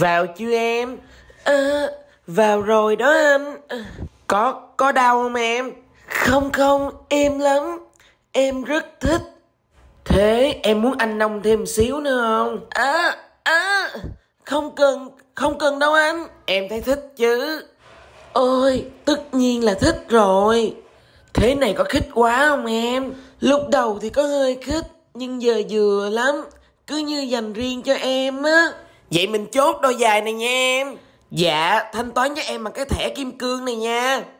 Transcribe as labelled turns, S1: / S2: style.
S1: Vào chưa em? À, vào rồi đó anh. có, có đau không em? Không không, em lắm. Em rất thích. Thế em muốn anh nông thêm xíu nữa không? À, à, không cần, không cần đâu anh. Em thấy thích chứ. Ôi, tất nhiên là thích rồi. Thế này có khích quá không em? Lúc đầu thì có hơi khích, nhưng giờ vừa lắm. Cứ như dành riêng cho em á. Vậy mình chốt đôi giày này nha em Dạ thanh toán cho em bằng cái thẻ kim cương này nha